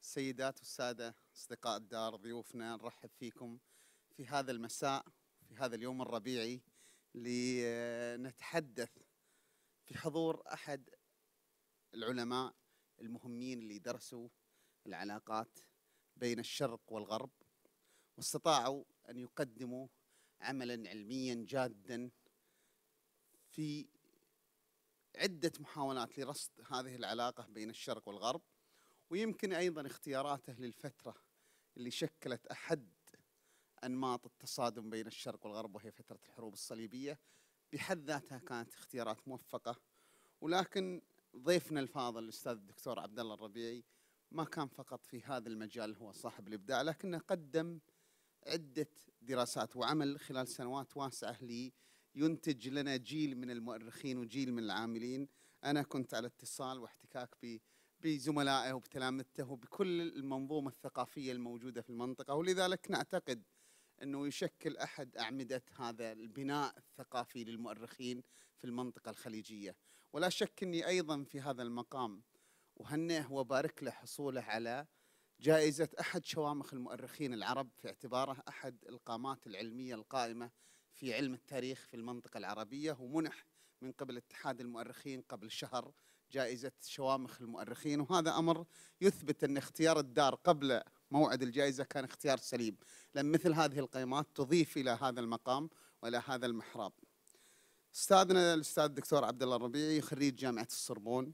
سيدات والسادة أصدقاء الدار ضيوفنا نرحب فيكم في هذا المساء في هذا اليوم الربيعي لنتحدث في حضور أحد العلماء المهمين اللي درسوا العلاقات بين الشرق والغرب واستطاعوا ان يقدموا عملا علميا جادا في عده محاولات لرصد هذه العلاقه بين الشرق والغرب ويمكن ايضا اختياراته للفتره اللي شكلت احد انماط التصادم بين الشرق والغرب وهي فتره الحروب الصليبيه بحد ذاتها كانت اختيارات موفقه ولكن ضيفنا الفاضل الاستاذ الدكتور عبد الله الربيعي ما كان فقط في هذا المجال هو صاحب الابداع لكنه قدم عده دراسات وعمل خلال سنوات واسعه لينتج ينتج لنا جيل من المؤرخين وجيل من العاملين انا كنت على اتصال واحتكاك ب بزملائه وبتلامذته وبكل المنظومه الثقافيه الموجوده في المنطقه ولذلك نعتقد انه يشكل احد اعمده هذا البناء الثقافي للمؤرخين في المنطقه الخليجيه. ولا شك أني أيضا في هذا المقام وهنيه وبارك له حصوله على جائزة أحد شوامخ المؤرخين العرب في اعتباره أحد القامات العلمية القائمة في علم التاريخ في المنطقة العربية ومنح من قبل اتحاد المؤرخين قبل شهر جائزة شوامخ المؤرخين وهذا أمر يثبت أن اختيار الدار قبل موعد الجائزة كان اختيار سليم لأن مثل هذه القيمات تضيف إلى هذا المقام وإلى هذا المحراب استاذنا الاستاذ الدكتور عبد الله الربيعي خريج جامعه السربون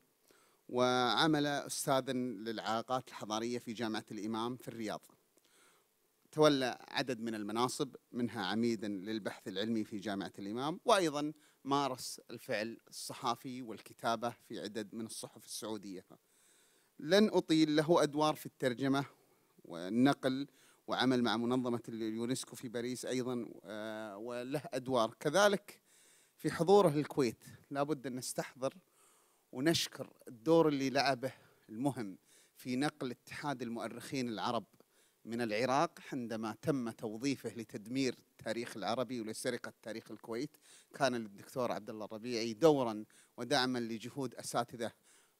وعمل استاذا للعلاقات الحضاريه في جامعه الامام في الرياض. تولى عدد من المناصب منها عميدا للبحث العلمي في جامعه الامام وايضا مارس الفعل الصحافي والكتابه في عدد من الصحف السعوديه. لن اطيل له ادوار في الترجمه والنقل وعمل مع منظمه اليونسكو في باريس ايضا وله ادوار كذلك في حضوره للكويت لابد أن نستحضر ونشكر الدور اللي لعبه المهم في نقل اتحاد المؤرخين العرب من العراق عندما تم توظيفه لتدمير التاريخ العربي ولسرقة تاريخ الكويت كان للدكتور عبد الله الربيعي دورا ودعما لجهود أساتذة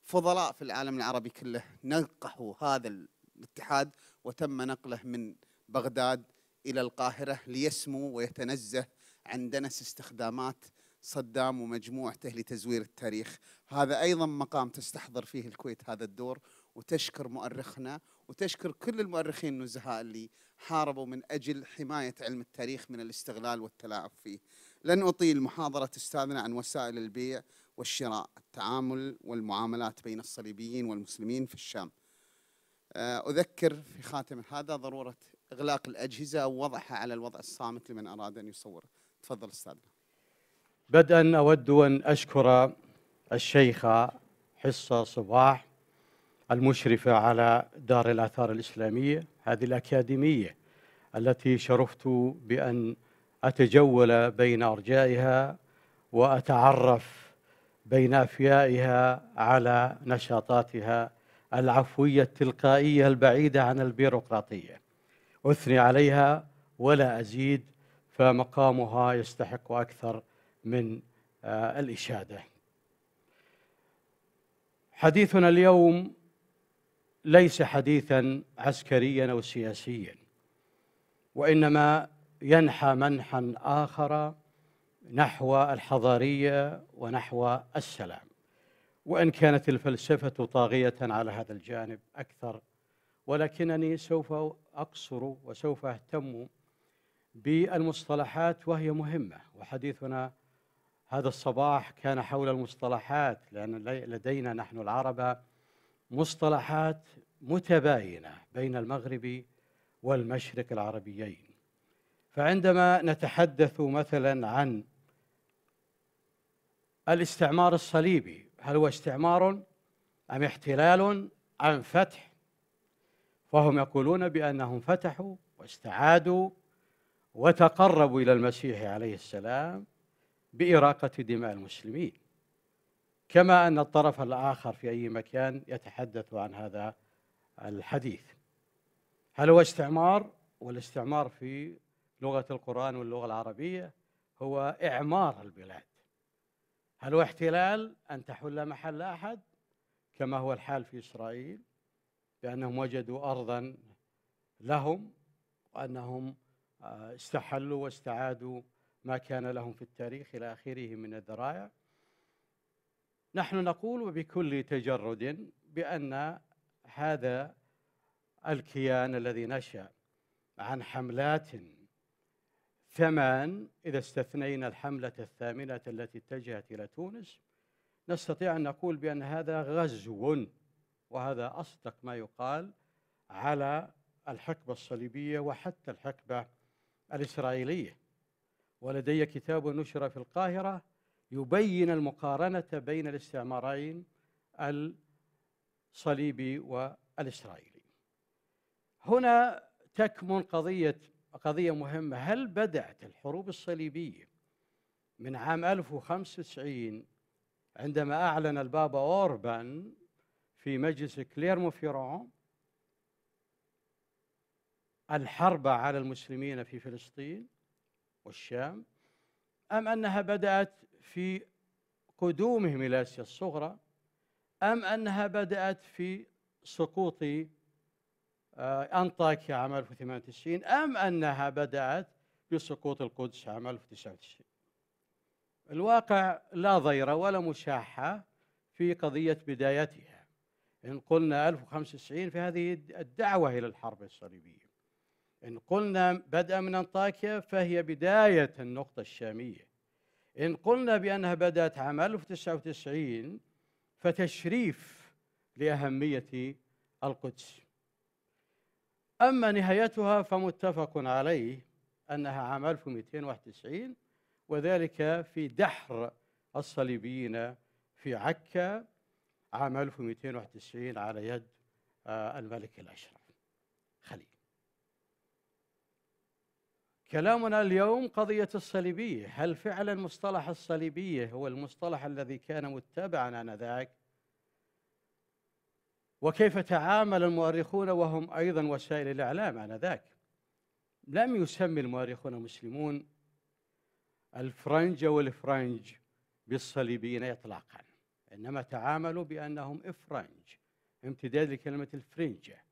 فضلاء في العالم العربي كله نقحوا هذا الاتحاد وتم نقله من بغداد إلى القاهرة ليسمو ويتنزه عن دنس استخدامات صدام ومجموعته لتزوير التاريخ هذا أيضا مقام تستحضر فيه الكويت هذا الدور وتشكر مؤرخنا وتشكر كل المؤرخين النزهاء اللي حاربوا من أجل حماية علم التاريخ من الاستغلال والتلاعب فيه لن أطيل محاضرة أستاذنا عن وسائل البيع والشراء التعامل والمعاملات بين الصليبيين والمسلمين في الشام آه، أذكر في خاتم هذا ضرورة إغلاق الأجهزة ووضعها على الوضع الصامت لمن أراد أن يصور تفضل أستاذنا بدءا أود أن أشكر الشيخة حصة صباح المشرفة على دار الآثار الإسلامية هذه الأكاديمية التي شرفت بأن أتجول بين أرجائها وأتعرف بين أفيائها على نشاطاتها العفوية التلقائية البعيدة عن البيروقراطية أثني عليها ولا أزيد فمقامها يستحق أكثر من آه، الإشادة حديثنا اليوم ليس حديثا عسكريا أو سياسيا وإنما ينحى منحا آخر نحو الحضارية ونحو السلام وإن كانت الفلسفة طاغية على هذا الجانب أكثر ولكنني سوف أقصر وسوف أهتم بالمصطلحات وهي مهمة وحديثنا هذا الصباح كان حول المصطلحات لأن لدينا نحن العرب مصطلحات متباينة بين المغرب والمشرق العربيين فعندما نتحدث مثلا عن الاستعمار الصليبي هل هو استعمار أم احتلال أم فتح فهم يقولون بأنهم فتحوا واستعادوا وتقربوا إلى المسيح عليه السلام بإراقة دماء المسلمين كما أن الطرف الآخر في أي مكان يتحدث عن هذا الحديث هل هو استعمار والاستعمار في لغة القرآن واللغة العربية هو إعمار البلاد هل هو احتلال أن تحل محل أحد كما هو الحال في إسرائيل بأنهم وجدوا أرضا لهم وأنهم آه، استحلوا واستعادوا ما كان لهم في التاريخ إلى آخره من الذرائع نحن نقول وبكل تجرد بأن هذا الكيان الذي نشأ عن حملات ثمان إذا استثنينا الحملة الثامنة التي اتجهت إلى تونس نستطيع أن نقول بأن هذا غزو وهذا أصدق ما يقال على الحقبة الصليبية وحتى الحقبة الإسرائيلية ولدي كتاب نشر في القاهرة يبين المقارنة بين الاستعمارين الصليبي والإسرائيلي هنا تكمن قضية قضية مهمة هل بدأت الحروب الصليبية من عام 1095 عندما أعلن البابا أوربان في مجلس كليرمو فيرون الحرب على المسلمين في فلسطين والشام أم أنها بدأت في قدومهم إلى آسيا الصغرى أم أنها بدأت في سقوط آه، أنطاكيا عام 1098 أم أنها بدأت بسقوط القدس عام 1099 الواقع لا ضير ولا مشاحة في قضية بدايتها إن قلنا 1095 فهذه الدعوة إلى الحرب الصليبية إن قلنا بدأ من أنطاكيا فهي بداية النقطة الشامية إن قلنا بأنها بدأت عام 1099 فتشريف لأهمية القدس أما نهايتها فمتفق عليه أنها عام 1291 وذلك في دحر الصليبيين في عكا عام 1291 على يد آه، الملك الأشرف كلامنا اليوم قضية الصليبية هل فعلا مصطلح الصليبية هو المصطلح الذي كان متبعا آنذاك وكيف تعامل المؤرخون وهم أيضا وسائل الإعلام آنذاك لم يسمي المؤرخون المسلمون الفرنج أو الفرنج بالصليبيين إطلاقا إنما تعاملوا بأنهم إفرنج امتداد لكلمة الفرنجة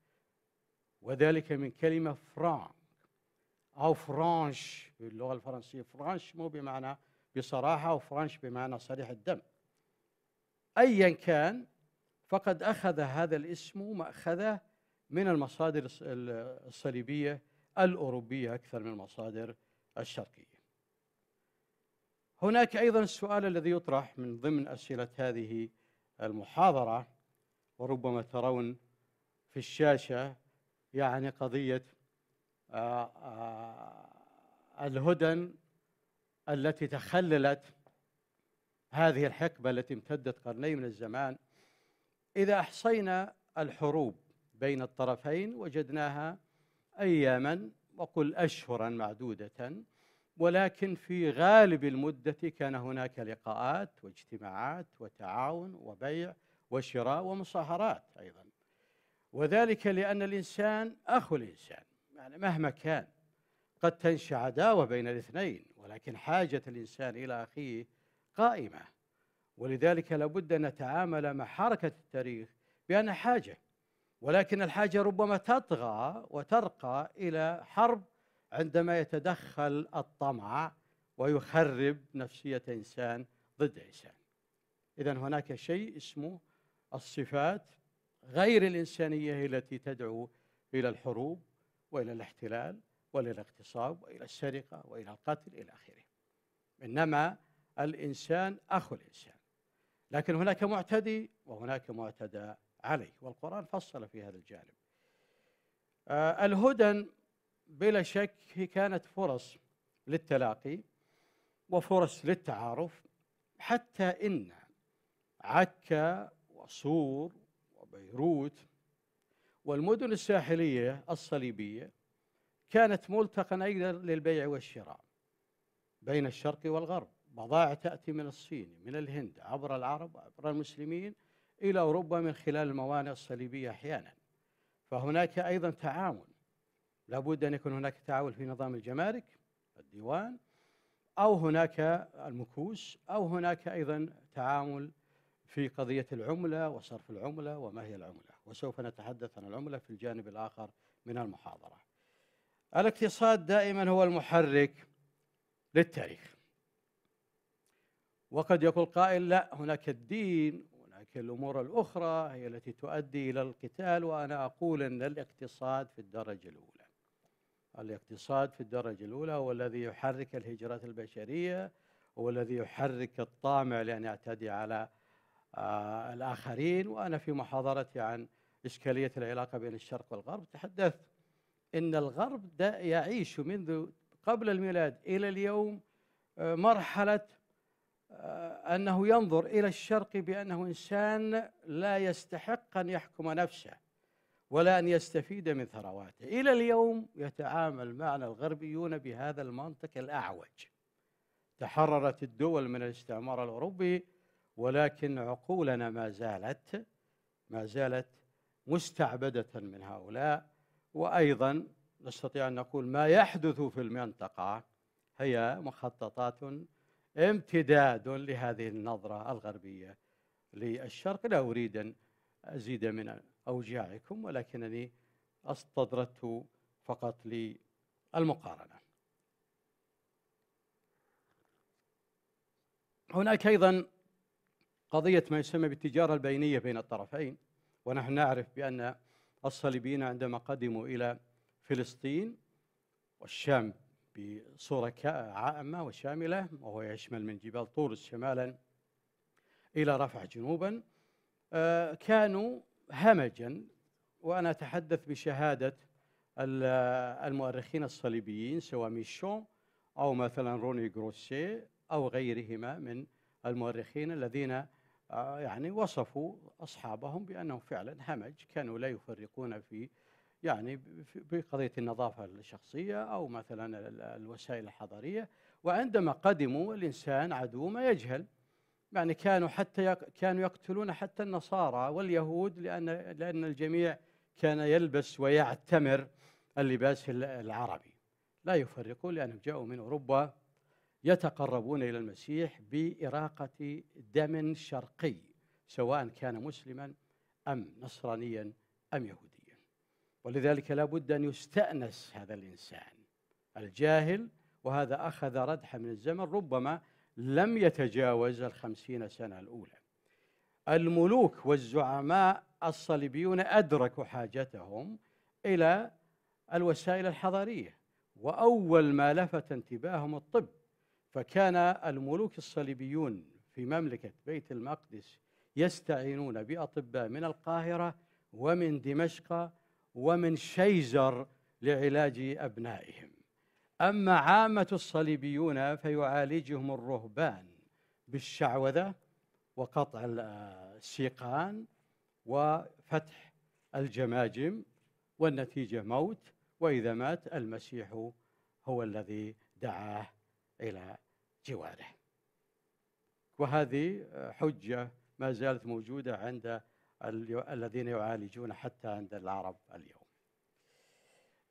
وذلك من كلمة فران أو فرانش باللغة الفرنسية فرانش مو بمعنى بصراحة وفرانش بمعنى صريح الدم أيا كان فقد أخذ هذا الاسم مأخذه من المصادر الصليبية الأوروبية أكثر من المصادر الشرقية هناك أيضا السؤال الذي يطرح من ضمن أسئلة هذه المحاضرة وربما ترون في الشاشة يعني قضية آه، آه، الهدن التي تخللت هذه الحقبة التي امتدت قرنين من الزمان إذا أحصينا الحروب بين الطرفين وجدناها أياما وقل أشهرا معدودة ولكن في غالب المدة كان هناك لقاءات واجتماعات وتعاون وبيع وشراء ومصاهرات أيضا وذلك لأن الإنسان أخو الإنسان يعني مهما كان قد تنشا عداوه بين الاثنين ولكن حاجه الانسان الى اخيه قائمه ولذلك لابد ان نتعامل مع حركه التاريخ بانها حاجه ولكن الحاجه ربما تطغى وترقى الى حرب عندما يتدخل الطمع ويخرب نفسيه انسان ضد انسان اذا هناك شيء اسمه الصفات غير الانسانيه التي تدعو الى الحروب والى الاحتلال والى الاغتصاب والى السرقه والى القتل الى اخره. انما الانسان اخو الانسان. لكن هناك معتدي وهناك معتدى عليه والقران فصل في هذا الجانب. آه الهدن بلا شك هي كانت فرص للتلاقي وفرص للتعارف حتى ان عكا وصور وبيروت والمدن الساحلية الصليبية كانت ملتقى أيضا للبيع والشراء بين الشرق والغرب بضائع تأتي من الصين من الهند عبر العرب عبر المسلمين إلى أوروبا من خلال الموانئ الصليبية أحيانا فهناك أيضا تعاون لابد أن يكون هناك تعاون في نظام الجمارك الديوان أو هناك المكوس أو هناك أيضا تعامل في قضية العملة وصرف العملة وما هي العملة وسوف نتحدث عن العملة في الجانب الآخر من المحاضرة الاقتصاد دائما هو المحرك للتاريخ وقد يقول قائل لا هناك الدين هناك الأمور الأخرى هي التي تؤدي إلى القتال وأنا أقول أن الاقتصاد في الدرجة الأولى الاقتصاد في الدرجة الأولى هو الذي يحرك الهجرات البشرية هو الذي يحرك الطامع لأن يعتدي على آه، الآخرين وأنا في محاضرتي عن إشكالية العلاقة بين الشرق والغرب تحدثت إن الغرب يعيش منذ قبل الميلاد إلى اليوم آه، مرحلة آه، أنه ينظر إلى الشرق بأنه إنسان لا يستحق أن يحكم نفسه ولا أن يستفيد من ثرواته إلى اليوم يتعامل معنا الغربيون بهذا المنطق الأعوج تحررت الدول من الاستعمار الأوروبي ولكن عقولنا ما زالت ما زالت مستعبدة من هؤلاء وأيضا نستطيع أن نقول ما يحدث في المنطقة هي مخططات امتداد لهذه النظرة الغربية للشرق لا أريد أن أزيد من أوجاعكم ولكنني استطردت فقط للمقارنة هناك أيضا قضية ما يسمى بالتجارة البينية بين الطرفين ونحن نعرف بأن الصليبيين عندما قدموا إلى فلسطين والشام بصورة عامة وشاملة وهو يشمل من جبال طورس شمالا إلى رفح جنوبا آه، كانوا همجا وأنا أتحدث بشهادة المؤرخين الصليبيين سواء ميشون أو مثلا روني غروسي أو غيرهما من المؤرخين الذين آه، يعني وصفوا أصحابهم بأنهم فعلا همج كانوا لا يفرقون في يعني بقضية النظافة الشخصية أو مثلا الوسائل الحضرية وعندما قدموا الإنسان عدو ما يجهل يعني كانوا حتى يق... كانوا يقتلون حتى النصارى واليهود لأن لأن الجميع كان يلبس ويعتمر اللباس العربي لا يفرقون لأنهم جاءوا من أوروبا يتقربون الى المسيح باراقه دم شرقي سواء كان مسلما ام نصرانيا ام يهوديا ولذلك لا بد ان يستانس هذا الانسان الجاهل وهذا اخذ ردحه من الزمن ربما لم يتجاوز الخمسين سنه الاولى الملوك والزعماء الصليبيون ادركوا حاجتهم الى الوسائل الحضاريه واول ما لفت انتباههم الطب فكان الملوك الصليبيون في مملكة بيت المقدس يستعينون بأطباء من القاهرة ومن دمشق ومن شيزر لعلاج أبنائهم أما عامة الصليبيون فيعالجهم الرهبان بالشعوذة وقطع السيقان وفتح الجماجم والنتيجة موت وإذا مات المسيح هو الذي دعاه إلى جواره وهذه حجة ما زالت موجودة عند الذين يعالجون حتى عند العرب اليوم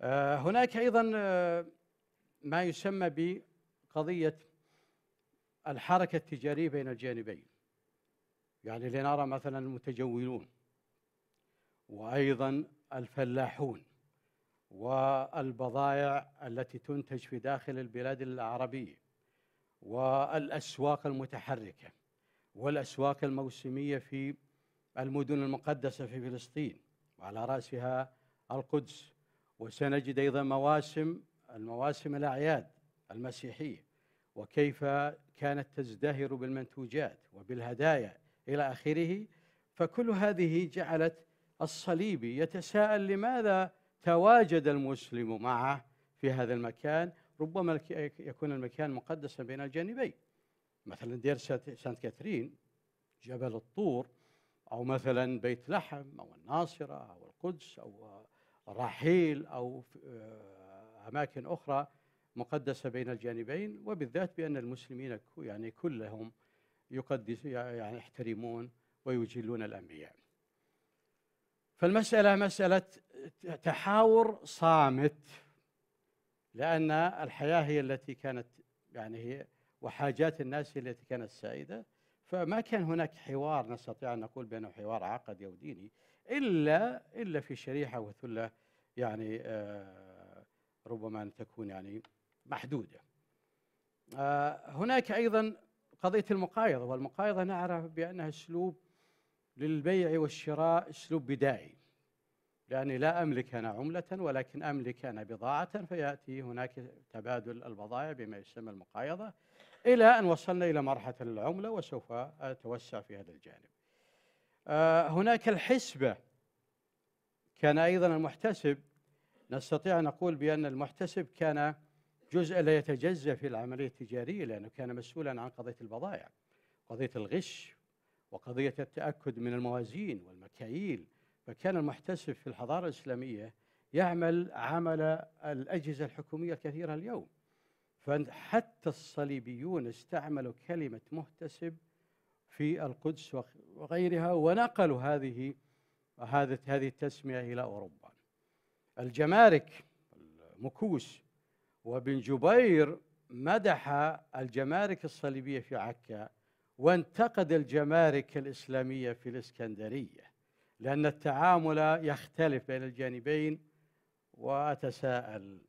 آه، هناك أيضا آه، ما يسمى بقضية الحركة التجارية بين الجانبين يعني لنرى مثلا المتجولون وأيضا الفلاحون والبضائع التي تنتج في داخل البلاد العربية والأسواق المتحركة والأسواق الموسمية في المدن المقدسة في فلسطين وعلى رأسها القدس وسنجد أيضا مواسم المواسم الأعياد المسيحية وكيف كانت تزدهر بالمنتوجات وبالهدايا إلى آخره فكل هذه جعلت الصليبي يتساءل لماذا تواجد المسلم معه في هذا المكان ربما يكون المكان مقدسا بين الجانبين مثلا دير سانت كاترين جبل الطور أو مثلا بيت لحم أو الناصرة أو القدس أو رحيل أو آه، أماكن أخرى مقدسة بين الجانبين وبالذات بأن المسلمين يعني كلهم يقدس يعني يحترمون ويجلون الأنبياء فالمسألة مسألة تحاور صامت لأن الحياة هي التي كانت يعني هي وحاجات الناس هي التي كانت سائدة فما كان هناك حوار نستطيع أن نقول بأنه حوار عقدي أو ديني إلا إلا في شريحة وثلة يعني آه ربما أن تكون يعني محدودة آه هناك أيضا قضية المقايضة والمقايضة نعرف بأنها أسلوب للبيع والشراء أسلوب بدائي لأني لا أملك أنا عملة ولكن أملك أنا بضاعة فيأتي هناك تبادل البضائع بما يسمى المقايضة إلى أن وصلنا إلى مرحلة العملة وسوف أتوسع في هذا الجانب آه، هناك الحسبة كان أيضا المحتسب نستطيع أن نقول بأن المحتسب كان جزء لا يتجزأ في العملية التجارية لأنه كان مسؤولا عن قضية البضائع قضية الغش وقضية التأكد من الموازين والمكاييل فكان المحتسب في الحضارة الإسلامية يعمل عمل الأجهزة الحكومية الكثيرة اليوم فحتى الصليبيون استعملوا كلمة محتسب في القدس وغيرها ونقلوا هذه هذه هذه التسمية إلى أوروبا الجمارك مكوس وابن جبير مدح الجمارك الصليبية في عكا وانتقد الجمارك الإسلامية في الإسكندرية لأن التعامل يختلف بين الجانبين وأتساءل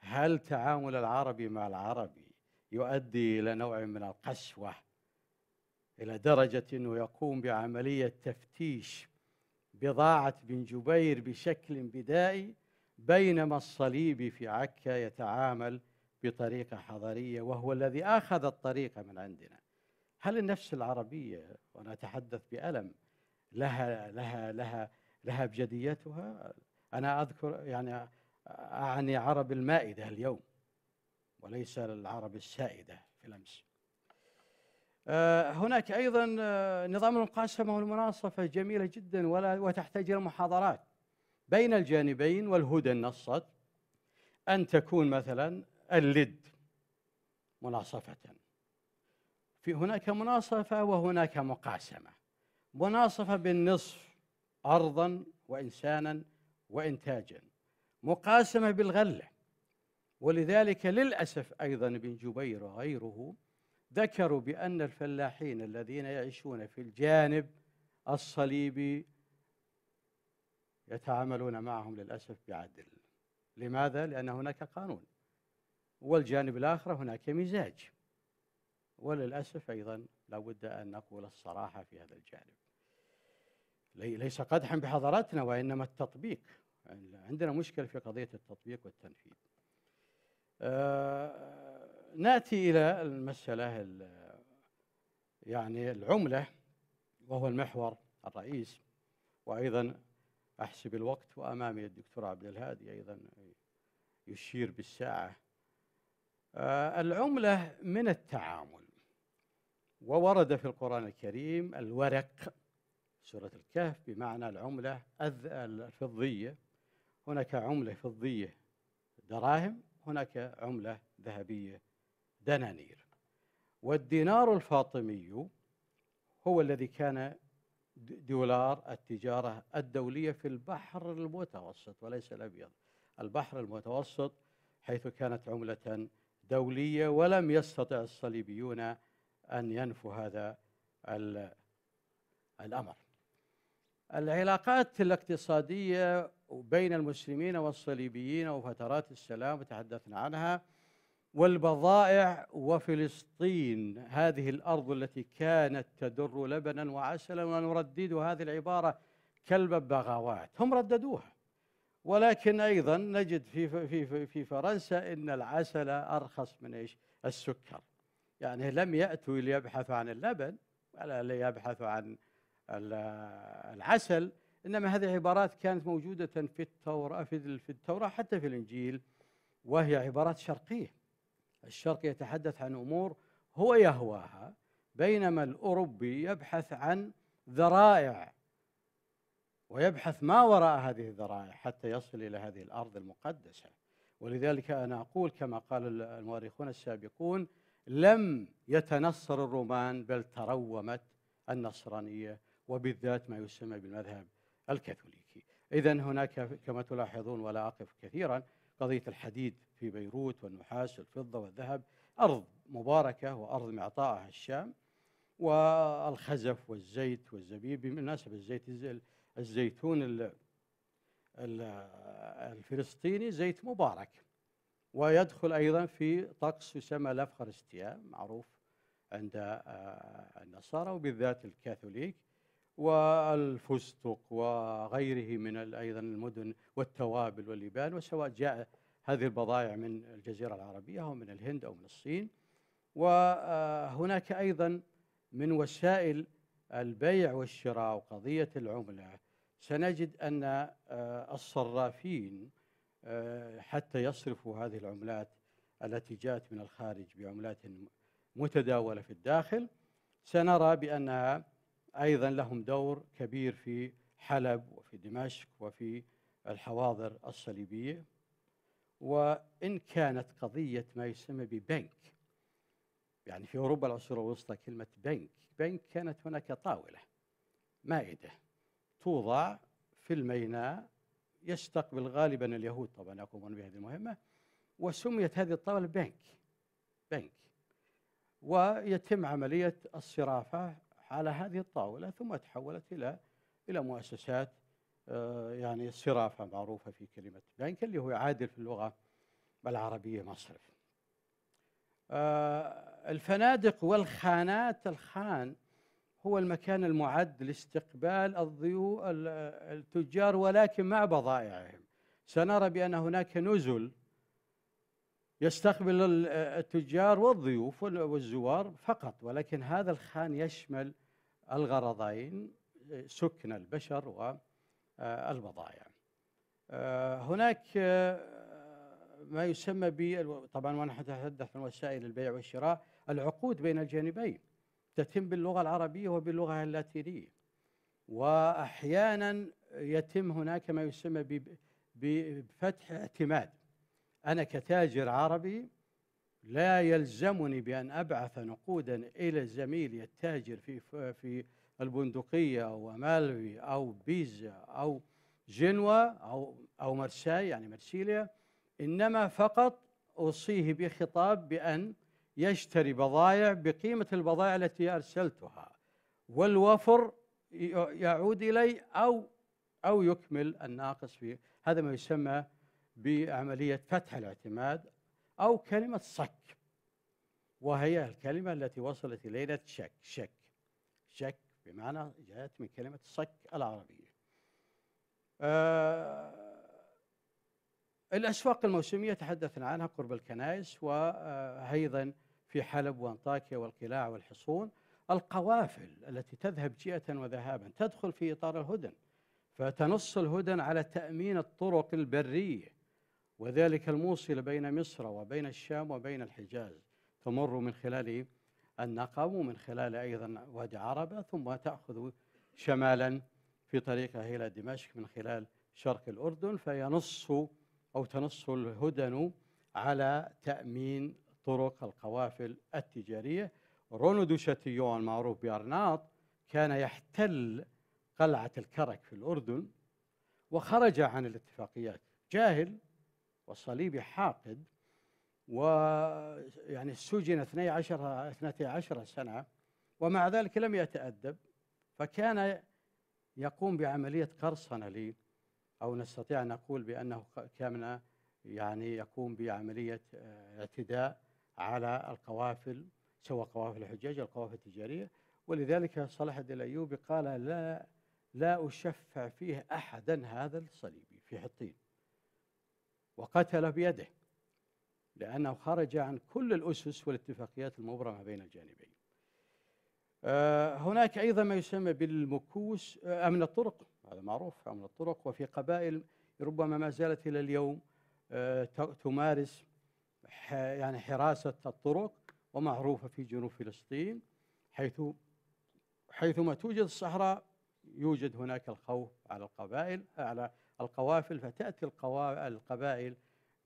هل تعامل العربي مع العربي يؤدي إلى نوع من القسوة إلى درجة أنه يقوم بعملية تفتيش بضاعة بن جبير بشكل بدائي بينما الصليبي في عكا يتعامل بطريقة حضارية وهو الذي أخذ الطريقة من عندنا هل النفس العربية وأنا أتحدث بألم لها لها لها لها ابجديتها انا اذكر يعني اعني عرب المائده اليوم وليس العرب السائده في الامس آه، هناك ايضا آه، نظام المقاسمه والمناصفه جميله جدا ولا وتحتاج الى محاضرات بين الجانبين والهدى نصت ان تكون مثلا اللد مناصفه في هناك مناصفه وهناك مقاسمه مناصفة بالنصف أرضا وإنسانا وإنتاجا مقاسمة بالغلة ولذلك للأسف أيضا ابن جبير وغيره ذكروا بأن الفلاحين الذين يعيشون في الجانب الصليبي يتعاملون معهم للأسف بعدل لماذا؟ لأن هناك قانون والجانب الآخر هناك مزاج وللأسف أيضا لابد أن نقول الصراحة في هذا الجانب ليس قدحا بحضارتنا وإنما التطبيق عندنا مشكلة في قضية التطبيق والتنفيذ آه، ناتي إلى المسألة يعني العملة وهو المحور الرئيس وأيضا أحسب الوقت وأمامي الدكتور عبد الهادي أيضا يشير بالساعة آه، العملة من التعامل وورد في القرآن الكريم الورق سورة الكهف بمعنى العملة الفضية هناك عملة فضية دراهم هناك عملة ذهبية دنانير والدينار الفاطمي هو الذي كان دولار التجارة الدولية في البحر المتوسط وليس الأبيض البحر المتوسط حيث كانت عملة دولية ولم يستطع الصليبيون أن ينفوا هذا الأمر العلاقات الاقتصادية بين المسلمين والصليبيين وفترات السلام تحدثنا عنها والبضائع وفلسطين هذه الأرض التي كانت تدر لبنا وعسلا ونردد هذه العبارة كالببغاوات هم رددوها ولكن ايضا نجد في في في فرنسا ان العسل ارخص من ايش؟ السكر. يعني لم ياتوا ليبحثوا عن اللبن ولا ليبحثوا عن العسل انما هذه عبارات كانت موجوده في التوراه في التوراه حتى في الانجيل وهي عبارات شرقيه الشرق يتحدث عن امور هو يهواها بينما الاوروبي يبحث عن ذرائع ويبحث ما وراء هذه الذرائع حتى يصل الى هذه الارض المقدسه ولذلك انا اقول كما قال المؤرخون السابقون لم يتنصر الرومان بل ترومت النصرانيه وبالذات ما يسمى بالمذهب الكاثوليكي إذا هناك كما تلاحظون ولا أقف كثيرا قضية الحديد في بيروت والنحاس والفضة والذهب أرض مباركة وأرض معطاءها الشام والخزف والزيت والزبيب بالمناسبة الزيت الزيتون الفلسطيني زيت مبارك ويدخل أيضا في طقس يسمى الأفخرستيا معروف عند آه، النصارى وبالذات الكاثوليك والفستق وغيره من ايضا المدن والتوابل واللبان وسواء جاء هذه البضائع من الجزيره العربيه او من الهند او من الصين وهناك ايضا من وسائل البيع والشراء وقضيه العمله سنجد ان آه، الصرافين آه، حتى يصرفوا هذه العملات التي جاءت من الخارج بعملات متداوله في الداخل سنرى بانها ايضا لهم دور كبير في حلب وفي دمشق وفي الحواضر الصليبيه وان كانت قضيه ما يسمى ببنك يعني في اوروبا العصور الوسطى كلمه بنك بنك كانت هناك طاوله مائده توضع في الميناء يستقبل غالبا اليهود طبعا يقومون بهذه المهمه وسميت هذه الطاوله بنك بنك ويتم عمليه الصرافه على هذه الطاولة ثم تحولت إلى إلى مؤسسات آه، يعني صرافة معروفة في كلمة بنك اللي هو يعادل في اللغة العربية مصرف آه، الفنادق والخانات الخان هو المكان المعد لاستقبال الضيوف التجار ولكن مع بضائعهم سنرى بأن هناك نزل يستقبل التجار والضيوف والزوار فقط ولكن هذا الخان يشمل الغرضين سكن البشر والبضائع آه، هناك آه، ما يسمى ب طبعا ونحن نتحدث عن وسائل البيع والشراء العقود بين الجانبين تتم باللغه العربيه وباللغه اللاتينيه واحيانا يتم هناك ما يسمى بفتح اعتماد انا كتاجر عربي لا يلزمني بأن أبعث نقودا إلى زميلي التاجر في في البندقية أو أمالفي أو بيزا أو جنوا أو أو مرساي يعني مرسيليا إنما فقط أوصيه بخطاب بأن يشتري بضائع بقيمة البضائع التي أرسلتها والوفر يعود إلي أو أو يكمل الناقص في هذا ما يسمى بعملية فتح الاعتماد أو كلمة صك وهي الكلمة التي وصلت إلينا شك شك شك بمعنى جاءت من كلمة صك العربية آه الأسواق الموسمية تحدثنا عنها قرب الكنائس وأيضا في حلب وأنطاكيا والقلاع والحصون القوافل التي تذهب جئة وذهابا تدخل في إطار الهدن فتنص الهدن على تأمين الطرق البرية وذلك الموصل بين مصر وبين الشام وبين الحجاز تمر من خلال النقب ومن خلال أيضا وادي عربة ثم تأخذ شمالا في طريقها إلى دمشق من خلال شرق الأردن فينص أو تنص الهدن على تأمين طرق القوافل التجارية دو شاتيون المعروف بأرناط كان يحتل قلعة الكرك في الأردن وخرج عن الاتفاقيات جاهل والصليبي حاقد ويعني سجن 12 12 سنة ومع ذلك لم يتأدب فكان يقوم بعملية قرصنة لي أو نستطيع أن نقول بأنه كان يعني يقوم بعملية آه، اعتداء على القوافل سواء قوافل الحجاج أو القوافل التجارية ولذلك صلاح الدين الأيوبي قال لا لا أشفع فيه أحدا هذا الصليبي في حطين وقتل بيده لأنه خرج عن كل الأسس والاتفاقيات المبرمة بين الجانبين آه، هناك أيضا ما يسمى بالمكوس آه، أمن الطرق هذا معروف أمن الطرق وفي قبائل ربما ما زالت إلى اليوم آه، تمارس يعني حراسة الطرق ومعروفة في جنوب فلسطين حيث حيثما توجد الصحراء يوجد هناك الخوف على القبائل على القوافل فتأتي القبائل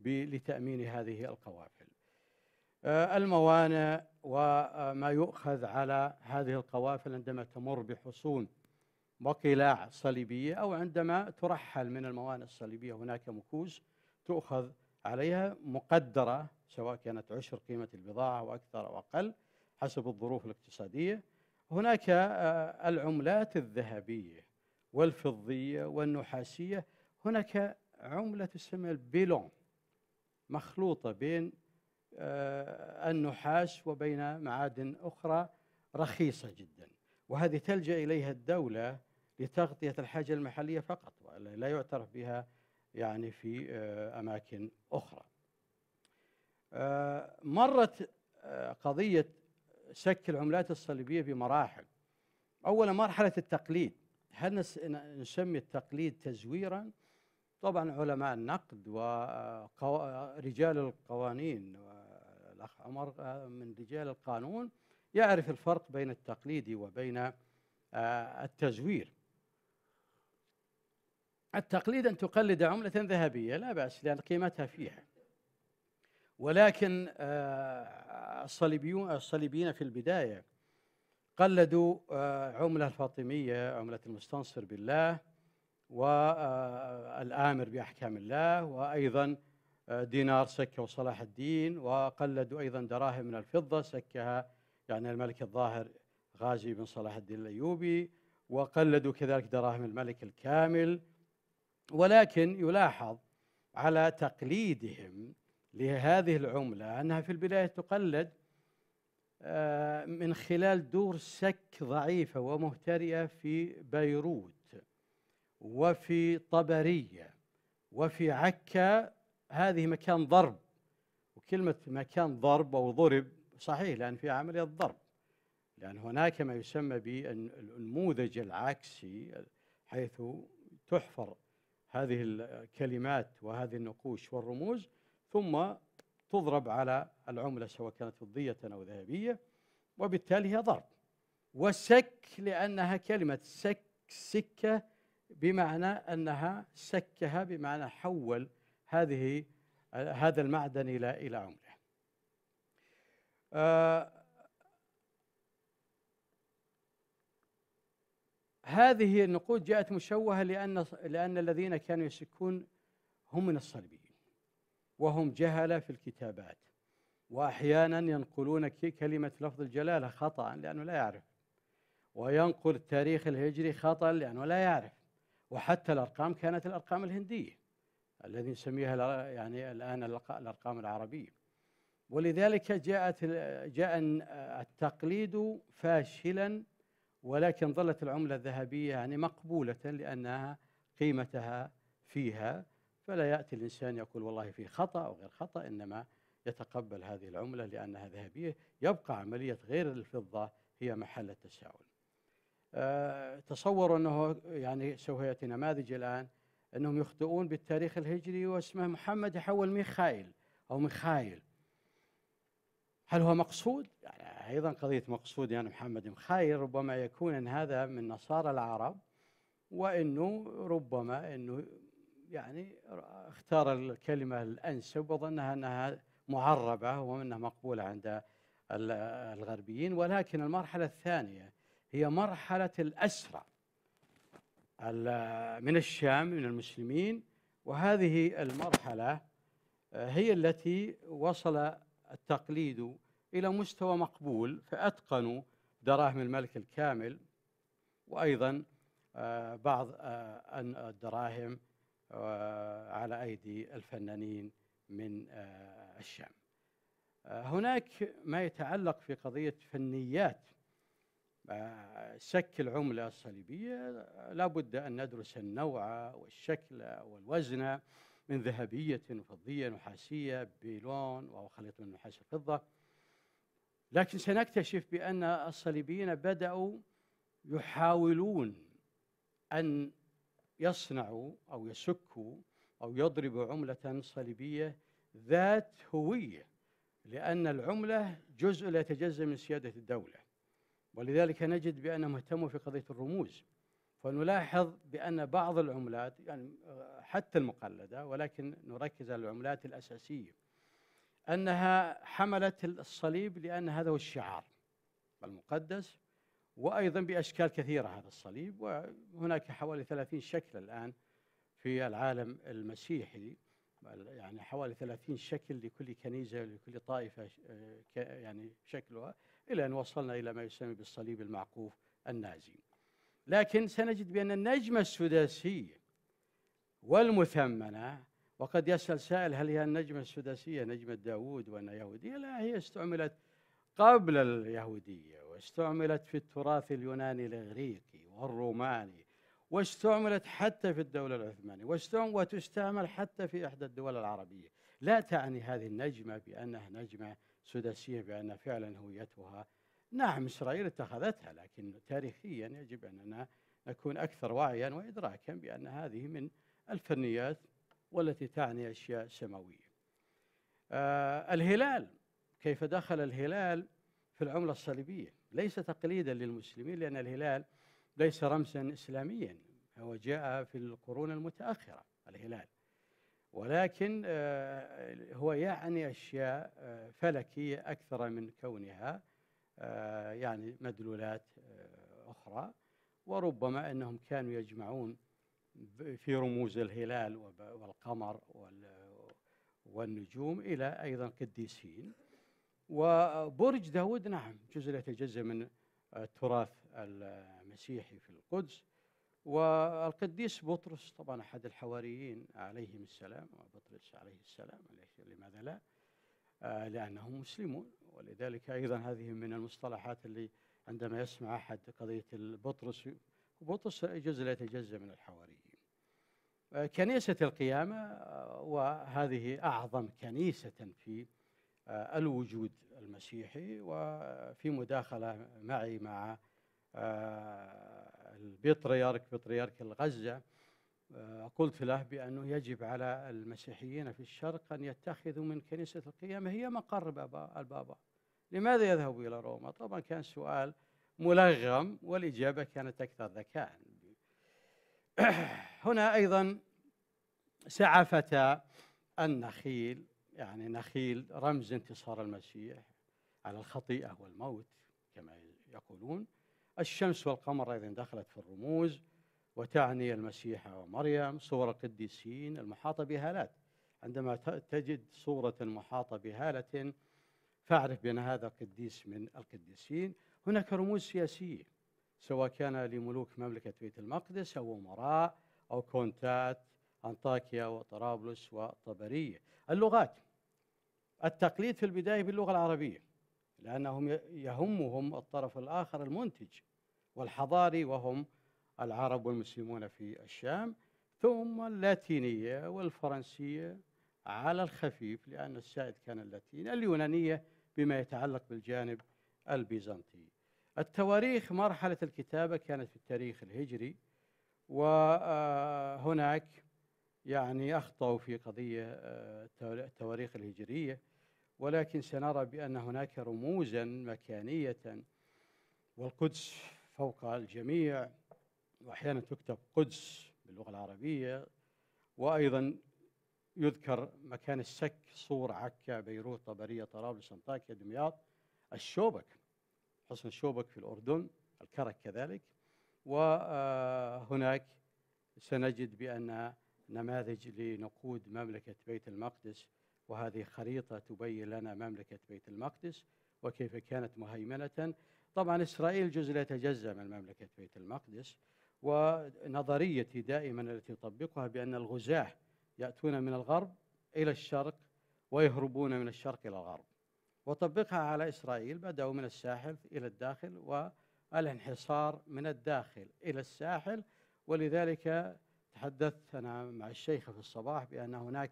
لتأمين هذه القوافل آه، الموانئ وما يؤخذ على هذه القوافل عندما تمر بحصون وقلاع صليبية أو عندما ترحل من الموانئ الصليبية هناك مكوس تؤخذ عليها مقدرة سواء كانت عشر قيمة البضاعة وأكثر أو أقل حسب الظروف الاقتصادية هناك آه، العملات الذهبية والفضية والنحاسية هناك عملة تسمى البيلون مخلوطة بين آه، النحاس وبين معادن أخرى رخيصة جدا وهذه تلجأ إليها الدولة لتغطية الحاجة المحلية فقط ولا لا يعترف بها يعني في آه، أماكن أخرى آه، مرت قضية سك العملات الصليبية بمراحل أولا مرحلة التقليد هل نسمي التقليد تزويرا طبعا علماء النقد ورجال آه، آه، القوانين آه، الأخ عمر من رجال القانون يعرف الفرق بين التقليدي وبين التزوير التقليد أن تقلد عملة ذهبية لا بأس لأن قيمتها فيها ولكن الصليبيون الصليبيين في البداية قلدوا عملة الفاطمية عملة المستنصر بالله والآمر بأحكام الله وأيضا آه، دينار سكه صلاح الدين وقلدوا أيضا دراهم من الفضة سكها يعني الملك الظاهر غازي بن صلاح الدين الأيوبي وقلدوا كذلك دراهم الملك الكامل ولكن يلاحظ على تقليدهم لهذه العملة أنها في البداية تقلد آه، من خلال دور سك ضعيفة ومهترئة في بيروت وفي طبرية وفي عكا هذه مكان ضرب وكلمة مكان ضرب أو ضرب صحيح لأن في عملية ضرب لأن هناك ما يسمى بالنموذج العكسي حيث تحفر هذه الكلمات وهذه النقوش والرموز ثم تضرب على العملة سواء كانت فضية أو ذهبية وبالتالي هي ضرب وسك لأنها كلمة سك سكة بمعنى أنها سكها بمعنى حول هذه هذا المعدن إلى إلى عملة آه، هذه النقود جاءت مشوهة لأن لأن الذين كانوا يسكون هم من الصليبيين وهم جهلة في الكتابات وأحيانا ينقلون كلمة لفظ الجلالة خطأ لأنه لا يعرف وينقل التاريخ الهجري خطأ لأنه لا يعرف وحتى الأرقام كانت الأرقام الهندية الذي نسميها يعني الآن الأرقام العربية ولذلك جاءت جاء التقليد فاشلا ولكن ظلت العملة الذهبية يعني مقبولة لأنها قيمتها فيها فلا يأتي الإنسان يقول والله في خطأ أو غير خطأ إنما يتقبل هذه العملة لأنها ذهبية يبقى عملية غير الفضة هي محل التساؤل آه، تصوروا انه يعني سوف ياتي نماذج الان انهم يخطئون بالتاريخ الهجري واسمه محمد يحول ميخائيل او ميخائيل هل هو مقصود؟ يعني ايضا قضيه مقصود يعني محمد مخايل ربما يكون ان هذا من نصارى العرب وانه ربما انه يعني اختار الكلمه الانسب وظنها انها معربه وانها مقبوله عند الغربيين ولكن المرحله الثانيه هي مرحلة الأسرى من الشام من المسلمين وهذه المرحلة آه، هي التي وصل التقليد إلى مستوى مقبول فأتقنوا دراهم الملك الكامل وأيضا آه، بعض آه، الدراهم على أيدي الفنانين من الشام هناك ما يتعلق في قضية فنيات سك آه، العملة الصليبية لابد أن ندرس النوع والشكل والوزن من ذهبية فضية نحاسية بلون أو خليط من نحاس الفضة لكن سنكتشف بأن الصليبيين بدأوا يحاولون أن يصنعوا أو يسكوا أو يضربوا عملة صليبية ذات هوية لأن العملة جزء لا يتجزأ من سيادة الدولة ولذلك نجد بأنهم اهتموا في قضية الرموز فنلاحظ بأن بعض العملات يعني آه، حتى المقلدة ولكن نركز على العملات الأساسية أنها حملت الصليب لأن هذا هو الشعار المقدس وأيضا بأشكال كثيرة هذا الصليب وهناك حوالي 30 شكل الآن في العالم المسيحي يعني حوالي 30 شكل لكل كنيسة لكل طائفة آه، يعني شكلها إلى أن وصلنا إلى ما يسمى بالصليب المعقوف النازي لكن سنجد بأن النجمة السداسية والمثمنة وقد يسأل سائل هل هي النجمة السداسية نجمة داوود وأنها يهودية لا هي استعملت قبل اليهودية واستعملت في التراث اليوناني الإغريقي والروماني واستعملت حتى في الدولة العثمانية وتستعمل حتى في إحدى الدول العربية لا تعني هذه النجمة بأنها نجمة سداسية بأن فعلا هويتها نعم إسرائيل اتخذتها لكن تاريخيا يجب أننا نكون أكثر وعيا وإدراكا بأن هذه من الفنيات والتي تعني أشياء سماوية آه الهلال كيف دخل الهلال في العملة الصليبية ليس تقليدا للمسلمين لأن الهلال ليس رمزا إسلاميا هو جاء في القرون المتأخرة الهلال ولكن آه، هو يعني أشياء آه، فلكية أكثر من كونها آه، يعني مدلولات أخرى وربما أنهم كانوا يجمعون في رموز الهلال والقمر والنجوم إلى أيضا قديسين وبرج داود نعم لا يتجزا من التراث المسيحي في القدس والقديس بطرس طبعا أحد الحواريين عليهم السلام وبطرس عليه السلام لماذا لا؟ لانه لأنهم مسلمون ولذلك أيضا هذه من المصطلحات اللي عندما يسمع أحد قضية بطرس بطرس يجوز لا يتجزأ من الحواريين آه، كنيسة القيامة آه، وهذه أعظم كنيسة في آه، الوجود المسيحي وفي مداخلة معي مع البطريرك بطريرك الغزة آه، قلت له بأنه يجب على المسيحيين في الشرق أن يتخذوا من كنيسة القيامة هي مقر البابا لماذا يذهبوا إلى روما؟ طبعا كان سؤال ملغم والإجابة كانت أكثر ذكاء هنا أيضا سعفة النخيل يعني نخيل رمز انتصار المسيح على الخطيئة والموت كما يقولون الشمس والقمر أيضا دخلت في الرموز وتعني المسيح ومريم صور القديسين المحاطة بهالات عندما تجد صورة محاطة بهالة فاعرف بأن هذا قديس من القديسين هناك رموز سياسية سواء كان لملوك مملكة بيت المقدس أو أمراء أو كونتات أنطاكيا وطرابلس وطبرية اللغات التقليد في البداية باللغة العربية لأنهم يهمهم الطرف الآخر المنتج والحضاري وهم العرب والمسلمون في الشام ثم اللاتينية والفرنسية على الخفيف لأن السائد كان اللاتيني اليونانية بما يتعلق بالجانب البيزنطي التواريخ مرحلة الكتابة كانت في التاريخ الهجري وهناك آه، يعني أخطأوا في قضية آه، التواريخ الهجرية ولكن سنرى بأن هناك رموزا مكانية والقدس فوق الجميع وأحيانا تكتب قدس باللغة العربية وأيضا يذكر مكان السك صور عكا بيروت طبرية طرابلس أنطاكيا دمياط الشوبك حصن الشوبك في الأردن الكرك كذلك وهناك سنجد بأن نماذج لنقود مملكة بيت المقدس وهذه خريطة تبين لنا مملكة بيت المقدس وكيف كانت مهيمنة طبعا إسرائيل جزء لا يتجزأ من مملكة بيت المقدس ونظريتي دائما التي أطبقها بأن الغزاة يأتون من الغرب إلى الشرق ويهربون من الشرق إلى الغرب وطبقها على إسرائيل بدأوا من الساحل إلى الداخل والانحصار من الداخل إلى الساحل ولذلك تحدثت أنا مع الشيخ في الصباح بأن هناك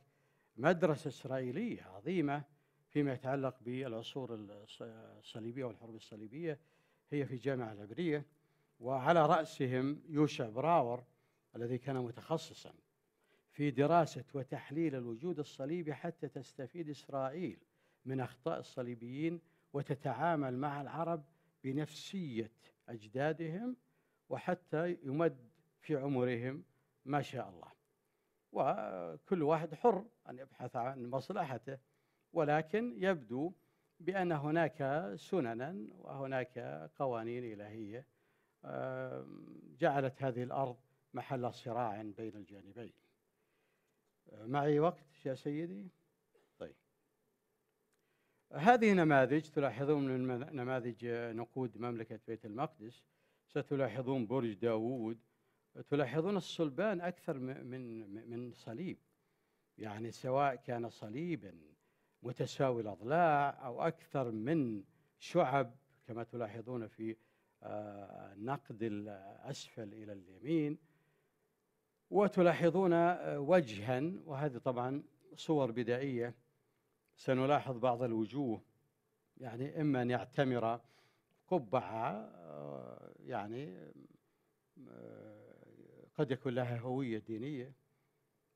مدرسة إسرائيلية عظيمة فيما يتعلق بالعصور الصليبية والحروب الصليبية هي في الجامعة العبرية وعلى رأسهم يوشع براور الذي كان متخصصا في دراسة وتحليل الوجود الصليبي حتى تستفيد إسرائيل من أخطاء الصليبيين وتتعامل مع العرب بنفسية أجدادهم وحتى يمد في عمرهم ما شاء الله وكل واحد حر أن يبحث عن مصلحته ولكن يبدو بأن هناك سننا وهناك قوانين إلهية جعلت هذه الأرض محل صراع بين الجانبين معي وقت يا سيدي طيب هذه نماذج تلاحظون من نماذج نقود مملكة بيت المقدس ستلاحظون برج داوود تلاحظون الصلبان أكثر من من صليب يعني سواء كان صليبا متساوي الأضلاع أو أكثر من شعب كما تلاحظون في النقد آه، الأسفل إلى اليمين وتلاحظون آه، وجها وهذه طبعا صور بدائية سنلاحظ بعض الوجوه يعني إما أن يعتمر قبعة آه، يعني قد يكون لها هوية دينية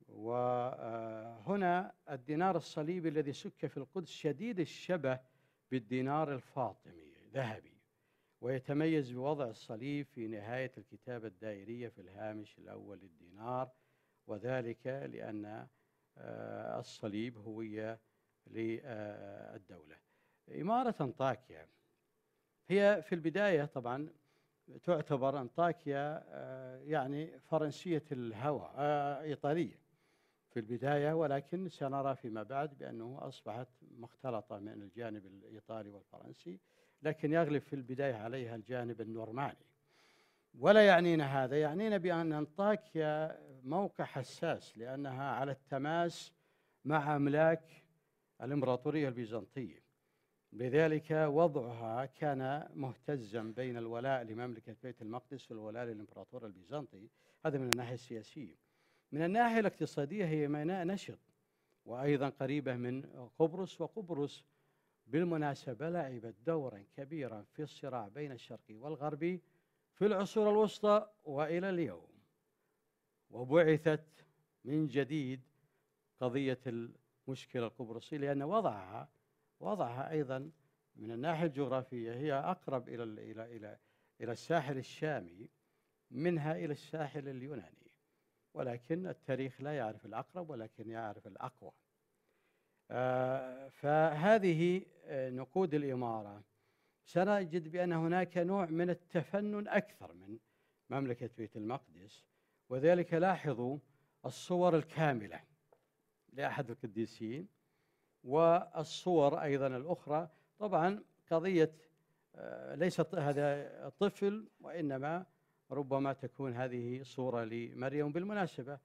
وهنا الدينار الصليبي الذي سك في القدس شديد الشبه بالدينار الفاطمي ذهبي ويتميز بوضع الصليب في نهاية الكتابة الدائرية في الهامش الأول للدينار وذلك لأن آه، الصليب هوية للدولة إمارة أنطاكيا هي في البداية طبعا تعتبر أنطاكيا آه، يعني فرنسية الهوى آه، إيطالية في البداية ولكن سنرى فيما بعد بأنه أصبحت مختلطة من الجانب الإيطالي والفرنسي لكن يغلب في البداية عليها الجانب النورماني ولا يعنينا هذا يعنينا بأن أنطاكيا موقع حساس لأنها على التماس مع أملاك الإمبراطورية البيزنطية بذلك وضعها كان مهتزا بين الولاء لمملكة بيت المقدس والولاء للإمبراطور البيزنطي هذا من الناحية السياسية من الناحية الاقتصادية هي ميناء نشط وأيضا قريبة من قبرص وقبرص بالمناسبة لعبت دورا كبيرا في الصراع بين الشرقي والغربي في العصور الوسطى وإلى اليوم وبعثت من جديد قضية المشكلة القبرصية لأن وضعها وضعها أيضا من الناحية الجغرافية هي أقرب إلى إلى إلى إلى الساحل الشامي منها إلى الساحل اليوناني ولكن التاريخ لا يعرف الأقرب ولكن يعرف الأقوى آه، فهذه آه، نقود الإمارة سنجد بأن هناك نوع من التفنن أكثر من مملكة بيت المقدس وذلك لاحظوا الصور الكاملة لأحد القديسين والصور أيضا الأخرى طبعا قضية آه، ليست هذا طفل وإنما ربما تكون هذه صورة لمريم بالمناسبة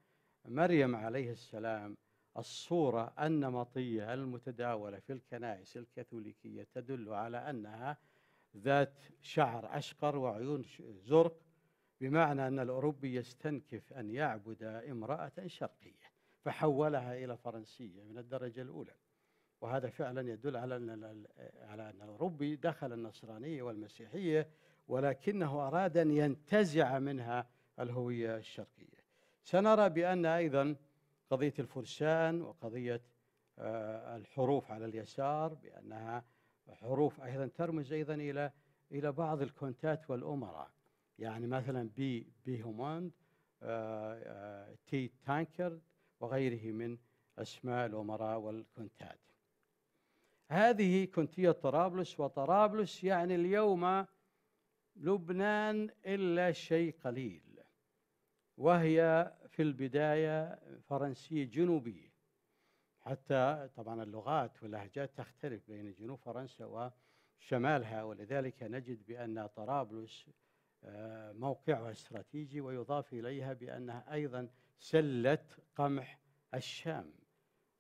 مريم عليه السلام الصورة النمطية المتداولة في الكنائس الكاثوليكية تدل على أنها ذات شعر أشقر وعيون زرق بمعنى أن الأوروبي يستنكف أن يعبد امرأة شرقية فحولها إلى فرنسية من الدرجة الأولى وهذا فعلا يدل على أن على أن الأوروبي دخل النصرانية والمسيحية ولكنه أراد أن ينتزع منها الهوية الشرقية سنرى بأن أيضا قضية الفرسان وقضية آه، الحروف على اليسار بأنها حروف أيضا ترمز أيضا إلى إلى بعض الكونتات والأمراء يعني مثلا بي بي هوموند تي تانكرد وغيره من أسماء الأمراء والكونتات هذه كنتية طرابلس وطرابلس يعني اليوم لبنان إلا شيء قليل وهي في البداية فرنسية جنوبية حتى طبعا اللغات واللهجات تختلف بين جنوب فرنسا وشمالها ولذلك نجد بأن طرابلس آه، موقعها استراتيجي ويضاف إليها بأنها أيضا سلة قمح الشام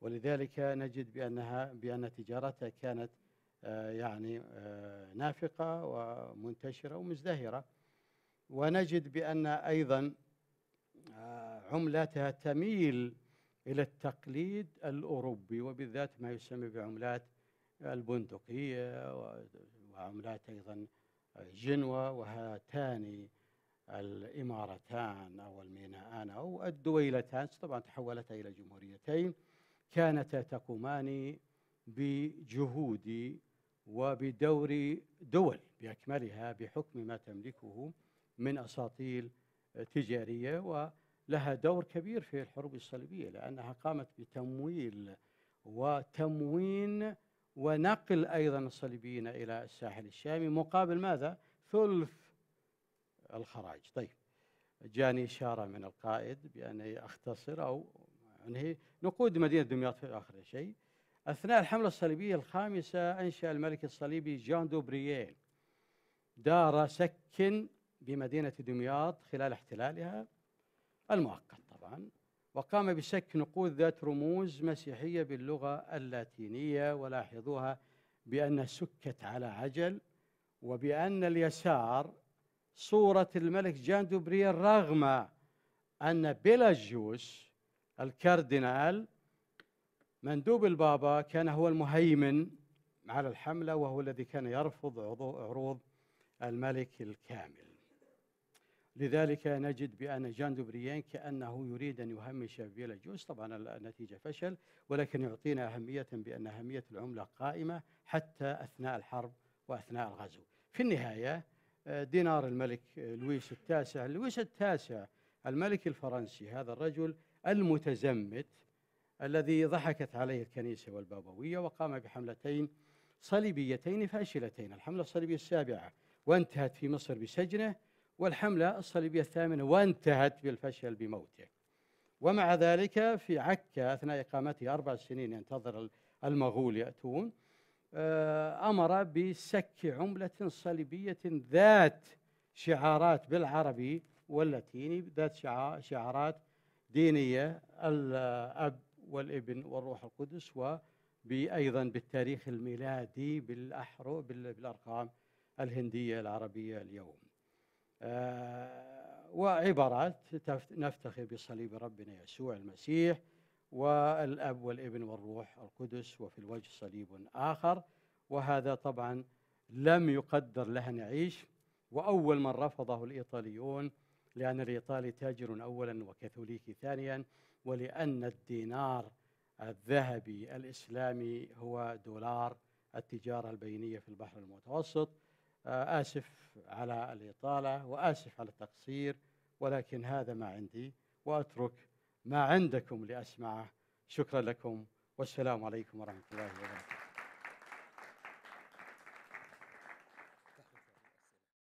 ولذلك نجد بأنها بأن تجارتها كانت آه، يعني آه، نافقة ومنتشرة ومزدهرة ونجد بأن أيضا آه، عملاتها تميل إلى التقليد الأوروبي وبالذات ما يسمى بعملات البندقية وعملات أيضا جنوة وهاتان الإمارتان أو الميناءان أو الدويلتان طبعا تحولتا إلى جمهوريتين كانتا تقومان بجهود وبدور دول باكملها بحكم ما تملكه من اساطيل تجاريه ولها دور كبير في الحروب الصليبيه لانها قامت بتمويل وتموين ونقل ايضا الصليبيين الى الساحل الشامي مقابل ماذا؟ ثلث الخراج، طيب جاني اشاره من القائد باني اختصر او يعني هي نقود مدينة دمياط في آخر شيء أثناء الحملة الصليبية الخامسة أنشأ الملك الصليبي جان دوبرييل دار سك بمدينة دمياط خلال احتلالها المؤقت طبعا وقام بسك نقود ذات رموز مسيحية باللغة اللاتينية ولاحظوها بأن سكت على عجل وبأن اليسار صورة الملك جان دوبرييل رغم أن بيلاجيوس الكاردينال مندوب البابا كان هو المهيمن على الحملة وهو الذي كان يرفض عروض الملك الكامل لذلك نجد بأن جان دوبريان كأنه يريد أن يهمش بيلاجوس طبعا النتيجة فشل ولكن يعطينا أهمية بأن أهمية العملة قائمة حتى أثناء الحرب وأثناء الغزو في النهاية آه، دينار الملك آه، لويس التاسع لويس التاسع الملك الفرنسي هذا الرجل المتزمت الذي ضحكت عليه الكنيسة والبابوية وقام بحملتين صليبيتين فاشلتين الحملة الصليبية السابعة وانتهت في مصر بسجنه والحملة الصليبية الثامنة وانتهت بالفشل بموته ومع ذلك في عكا أثناء إقامته أربع سنين ينتظر المغول يأتون آه، أمر بسك عملة صليبية ذات شعارات بالعربي واللاتيني ذات شعارات دينية الأب والابن والروح القدس وأيضا بالتاريخ الميلادي بالأحرف بالأرقام الهندية العربية اليوم آه، وعبارات نفتخر بصليب ربنا يسوع المسيح والأب والابن والروح القدس وفي الوجه صليب آخر وهذا طبعا لم يقدر له نعيش وأول من رفضه الإيطاليون لأن الإيطالي تاجر أولا وكاثوليكي ثانيا ولأن الدينار الذهبي الإسلامي هو دولار التجارة البينية في البحر المتوسط آه، آسف على الإطالة وآسف على التقصير ولكن هذا ما عندي وأترك ما عندكم لأسمعه شكرا لكم والسلام عليكم ورحمة الله وبركاته